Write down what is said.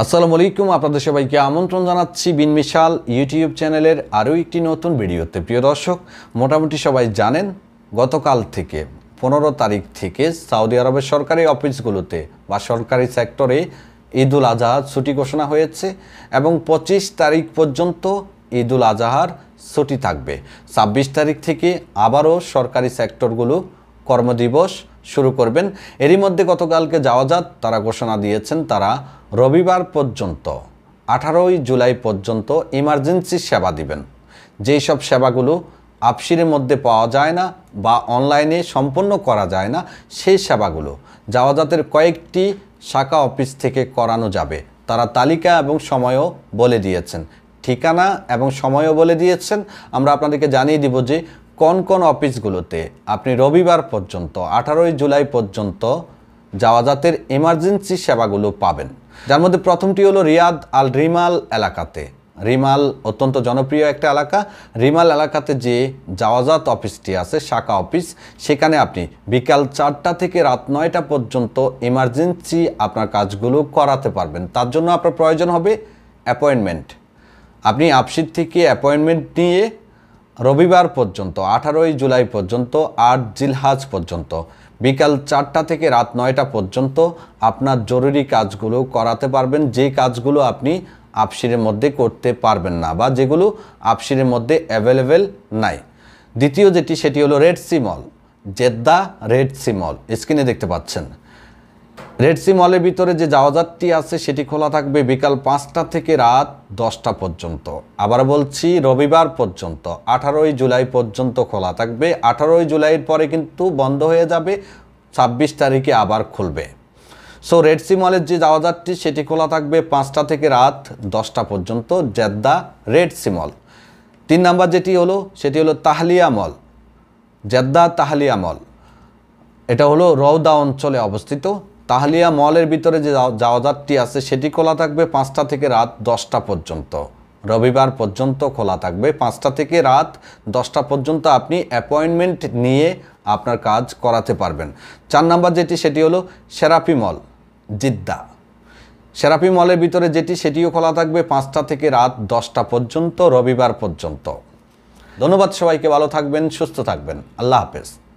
আসসালামু আলাইকুম আপনাদের সবাইকে আমন্ত্রণ জানাচ্ছি বিনমিশাল ইউটিউব চ্যানেলের আরও একটি নতুন ভিডিওতে প্রিয় দর্শক মোটামুটি সবাই জানেন গতকাল থেকে পনেরো তারিখ থেকে সৌদি আরবের সরকারি অফিসগুলোতে বা সরকারি সেক্টরে ঈদুল আজহার ছুটি ঘোষণা হয়েছে এবং পঁচিশ তারিখ পর্যন্ত ঈদুল আজহার ছুটি থাকবে ছাব্বিশ তারিখ থেকে আবারও সরকারি সেক্টরগুলো কর্মদিবস শুরু করবেন এরই মধ্যে গতকালকে যাওয়া যাক তারা ঘোষণা দিয়েছেন তারা রবিবার পর্যন্ত আঠারোই জুলাই পর্যন্ত ইমার্জেন্সি সেবা দিবেন যেই সব সেবাগুলো আপসিরের মধ্যে পাওয়া যায় না বা অনলাইনে সম্পন্ন করা যায় না সেই সেবাগুলো যাওয়াজাতের কয়েকটি শাখা অফিস থেকে করানো যাবে তারা তালিকা এবং সময়ও বলে দিয়েছেন ঠিকানা এবং সময়ও বলে দিয়েছেন আমরা আপনাদেরকে জানিয়ে দিব যে কোন কোন অফিসগুলোতে আপনি রবিবার পর্যন্ত আঠারোই জুলাই পর্যন্ত যাওয়াজাতের এমার্জেন্সি সেবাগুলো পাবেন যার মধ্যে প্রথমটি হলো রিয়াদ আল রিমাল এলাকাতে রিমাল অত্যন্ত জনপ্রিয় একটা এলাকা রিমাল এলাকাতে যে যাওয়াজাত অফিসটি আছে শাখা অফিস সেখানে আপনি বিকাল চারটা থেকে রাত নয়টা পর্যন্ত এমার্জেন্সি আপনার কাজগুলো করাতে পারবেন তার জন্য আপনার প্রয়োজন হবে অ্যাপয়েন্টমেন্ট আপনি আপসির থেকে অ্যাপয়েন্টমেন্ট নিয়ে রবিবার পর্যন্ত আঠারোই জুলাই পর্যন্ত আট জিলহাজ পর্যন্ত বিকাল চারটা থেকে রাত নয়টা পর্যন্ত আপনার জরুরি কাজগুলো করাতে পারবেন যে কাজগুলো আপনি আপসিরের মধ্যে করতে পারবেন না বা যেগুলো আপসিরের মধ্যে অ্যাভেলেবেল নাই দ্বিতীয় যেটি সেটি হলো Red Sea Mall Jeddah Red Sea Mall স্ক্রিনে দেখতে পাচ্ছেন রেড সি মলের ভিতরে যে জাহাজাতটি আছে সেটি খোলা থাকবে বিকাল পাঁচটা থেকে রাত দশটা পর্যন্ত আবার বলছি রবিবার পর্যন্ত আঠারোই জুলাই পর্যন্ত খোলা থাকবে আঠারোই জুলাইয়ের পরে কিন্তু বন্ধ হয়ে যাবে ছাব্বিশ তারিখে আবার খুলবে সো রেড সি মলের যে জাহাজাতটি সেটি খোলা থাকবে পাঁচটা থেকে রাত দশটা পর্যন্ত জেদ্দা রেড সি মল তিন নাম্বার যেটি হলো সেটি হলো তাহলিয়া মল জেদ্দা তাহলিয়া মল এটা হলো রৌদা অঞ্চলে অবস্থিত তাহলিয়া মলের ভিতরে যে যাওয়াজাতটি আছে সেটি খোলা থাকবে পাঁচটা থেকে রাত দশটা পর্যন্ত রবিবার পর্যন্ত খোলা থাকবে পাঁচটা থেকে রাত দশটা পর্যন্ত আপনি অ্যাপয়েন্টমেন্ট নিয়ে আপনার কাজ করাতে পারবেন চার নাম্বার যেটি সেটি হলো সেরাপি মল জিদ্দা সেরাপি মলের ভিতরে যেটি সেটিও খোলা থাকবে পাঁচটা থেকে রাত দশটা পর্যন্ত রবিবার পর্যন্ত ধন্যবাদ সবাইকে ভালো থাকবেন সুস্থ থাকবেন আল্লাহ হাফেজ